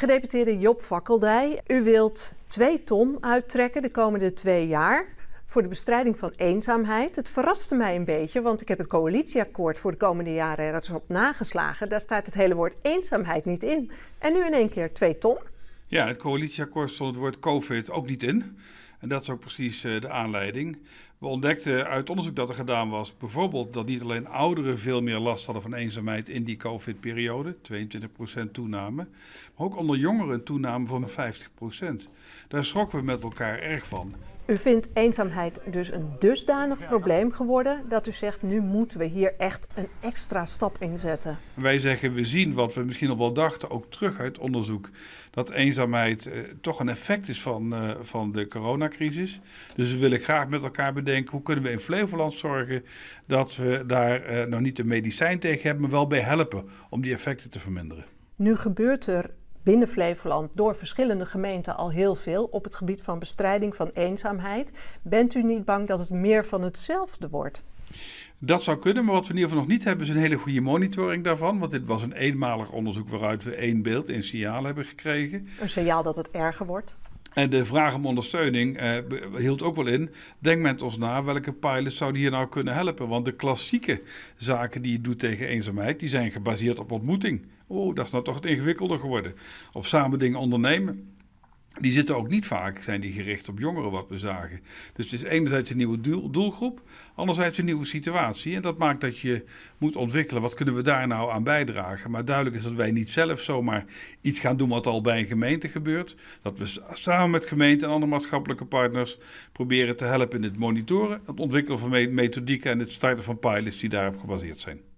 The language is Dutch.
Gedeputeerde Job Fakkeldij, u wilt 2 ton uittrekken de komende twee jaar voor de bestrijding van eenzaamheid. Het verraste mij een beetje, want ik heb het coalitieakkoord voor de komende jaren er op nageslagen. Daar staat het hele woord eenzaamheid niet in. En nu in één keer 2 ton. Ja, het coalitieakkoord stond het woord COVID ook niet in. En dat is ook precies eh, de aanleiding. We ontdekten uit onderzoek dat er gedaan was, bijvoorbeeld dat niet alleen ouderen veel meer last hadden van eenzaamheid in die COVID-periode, 22% toename, maar ook onder jongeren een toename van 50%. Daar schrokken we met elkaar erg van. U vindt eenzaamheid dus een dusdanig probleem geworden dat u zegt nu moeten we hier echt een extra stap in zetten. Wij zeggen we zien wat we misschien al wel dachten, ook terug uit onderzoek, dat eenzaamheid eh, toch een effect is van, eh, van de coronacrisis. Dus we willen graag met elkaar bedenken hoe kunnen we in Flevoland zorgen dat we daar uh, eh, nog niet de medicijn tegen hebben, maar wel bij helpen om die effecten te verminderen. Nu gebeurt er binnen Flevoland door verschillende gemeenten al heel veel op het gebied van bestrijding van eenzaamheid. Bent u niet bang dat het meer van hetzelfde wordt? Dat zou kunnen, maar wat we in ieder geval nog niet hebben is een hele goede monitoring daarvan. Want dit was een eenmalig onderzoek waaruit we één beeld, één signaal hebben gekregen. Een signaal dat het erger wordt? En de vraag om ondersteuning eh, hield ook wel in. Denk met ons na, welke pilots zouden hier nou kunnen helpen? Want de klassieke zaken die je doet tegen eenzaamheid, die zijn gebaseerd op ontmoeting. Oh, dat is nou toch het ingewikkelder geworden. Op samen dingen ondernemen die zitten ook niet vaak, zijn die gericht op jongeren wat we zagen. Dus het is enerzijds een nieuwe doelgroep, anderzijds een nieuwe situatie. En dat maakt dat je moet ontwikkelen, wat kunnen we daar nou aan bijdragen? Maar duidelijk is dat wij niet zelf zomaar iets gaan doen wat al bij een gemeente gebeurt. Dat we samen met gemeenten en andere maatschappelijke partners proberen te helpen in het monitoren, het ontwikkelen van methodieken en het starten van pilots die daarop gebaseerd zijn.